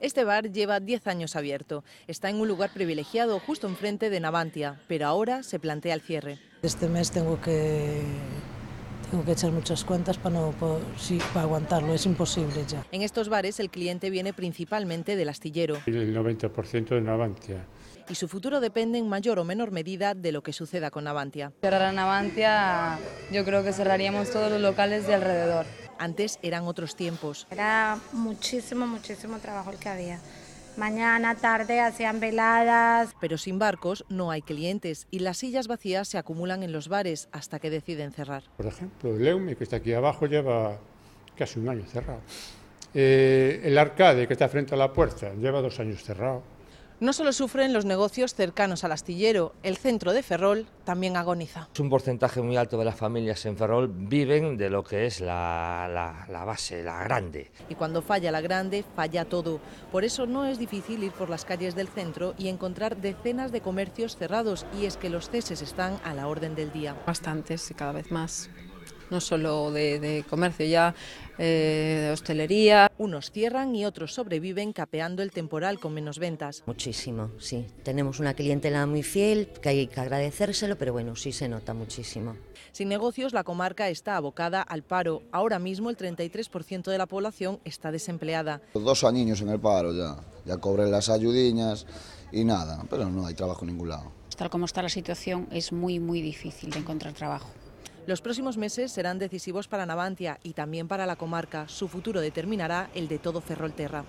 Este bar lleva 10 años abierto. Está en un lugar privilegiado justo enfrente de Navantia, pero ahora se plantea el cierre. Este mes tengo que tengo que echar muchas cuentas para, no, para, aguantarlo, es imposible ya. En estos bares el cliente viene principalmente del astillero. El 90% de Navantia. Y su futuro depende en mayor o menor medida de lo que suceda con Navantia. Cerrar a Navantia, yo creo que cerraríamos todos los locales de alrededor. Antes eran otros tiempos. Era muchísimo, muchísimo trabajo el que había. Mañana, tarde hacían veladas. Pero sin barcos no hay clientes y las sillas vacías se acumulan en los bares hasta que deciden cerrar. Por ejemplo, el Leume, que está aquí abajo, lleva casi un año cerrado. Eh, el Arcade, que está frente a la puerta, lleva dos años cerrado. No solo sufren los negocios cercanos al astillero, el centro de Ferrol también agoniza. Un porcentaje muy alto de las familias en Ferrol viven de lo que es la, la, la, base, la grande. Y cuando falla la grande, falla todo. Por eso no es difícil ir por las calles del centro y encontrar decenas de comercios cerrados, y es que los ceses están a la orden del día. Bastantes y cada vez más no solo de, comercio, ya eh, de hostelería. Unos cierran y otros sobreviven capeando el temporal con menos ventas. Muchísimo, sí. Tenemos una clientela muy fiel, que hay que agradecérselo, pero bueno, sí se nota muchísimo. Sin negocios, la comarca está abocada al paro. Ahora mismo el 33% de la población está desempleada. Dos años en el paro ya, ya cobran las ayudiñas y nada, pero no hay trabajo en ningún lado. Tal como está la situación, es muy, muy difícil de encontrar trabajo. Los próximos meses serán decisivos para Navantia y también para la comarca. Su futuro determinará el de todo Ferrolterra.